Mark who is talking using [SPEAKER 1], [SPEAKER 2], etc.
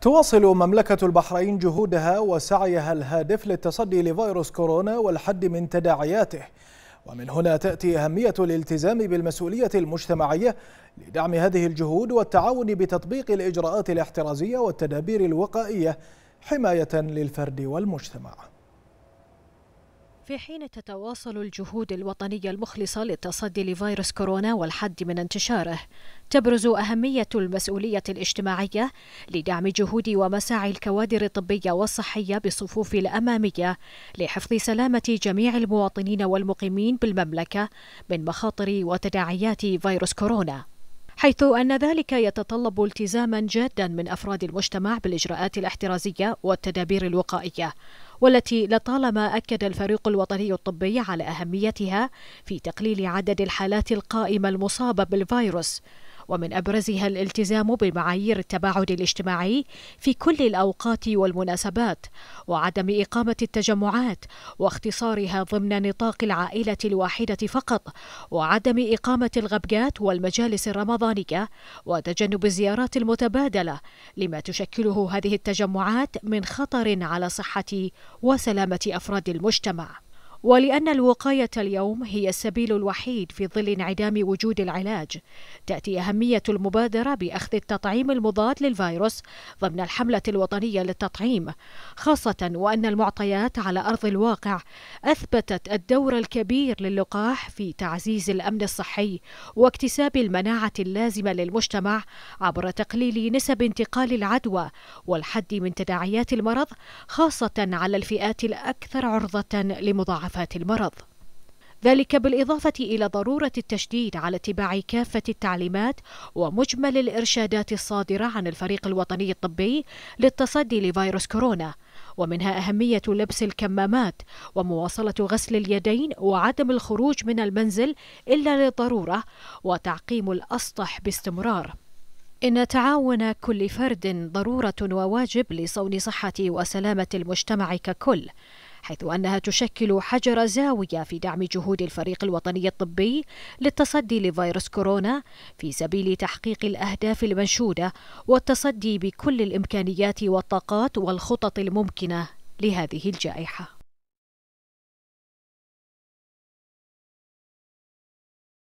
[SPEAKER 1] تواصل مملكة البحرين جهودها وسعيها الهادف للتصدي لفيروس كورونا والحد من تداعياته ومن هنا تأتي أهمية الالتزام بالمسؤولية المجتمعية لدعم هذه الجهود والتعاون بتطبيق الإجراءات الاحترازية والتدابير الوقائية حماية للفرد والمجتمع
[SPEAKER 2] في حين تتواصل الجهود الوطنية المخلصة للتصدي لفيروس كورونا والحد من انتشاره، تبرز أهمية المسؤولية الاجتماعية لدعم جهود ومساعي الكوادر الطبية والصحية بالصفوف الأمامية لحفظ سلامة جميع المواطنين والمقيمين بالمملكة من مخاطر وتداعيات فيروس كورونا. حيث أن ذلك يتطلب التزاما جادا من أفراد المجتمع بالإجراءات الاحترازية والتدابير الوقائية والتي لطالما أكد الفريق الوطني الطبي على أهميتها في تقليل عدد الحالات القائمة المصابة بالفيروس ومن أبرزها الالتزام بمعايير التباعد الاجتماعي في كل الأوقات والمناسبات وعدم إقامة التجمعات واختصارها ضمن نطاق العائلة الواحدة فقط وعدم إقامة الغبقات والمجالس الرمضانية وتجنب الزيارات المتبادلة لما تشكله هذه التجمعات من خطر على صحة وسلامة أفراد المجتمع ولأن الوقاية اليوم هي السبيل الوحيد في ظل انعدام وجود العلاج تأتي أهمية المبادرة بأخذ التطعيم المضاد للفيروس ضمن الحملة الوطنية للتطعيم خاصة وأن المعطيات على أرض الواقع أثبتت الدور الكبير للقاح في تعزيز الأمن الصحي واكتساب المناعة اللازمة للمجتمع عبر تقليل نسب انتقال العدوى والحد من تداعيات المرض خاصة على الفئات الأكثر عرضة لمضاعفة مضاعفات المرض ذلك بالإضافة إلى ضرورة التشديد على اتباع كافة التعليمات ومجمل الإرشادات الصادرة عن الفريق الوطني الطبي للتصدي لفيروس كورونا ومنها أهمية لبس الكمامات ومواصلة غسل اليدين وعدم الخروج من المنزل إلا للضرورة وتعقيم الأسطح باستمرار إن تعاون كل فرد ضرورة وواجب لصون صحة وسلامة المجتمع ككل حيث أنها تشكل حجر زاوية في دعم جهود الفريق الوطني الطبي للتصدي لفيروس كورونا في سبيل تحقيق الأهداف المنشودة والتصدي بكل الإمكانيات والطاقات والخطط الممكنة لهذه الجائحة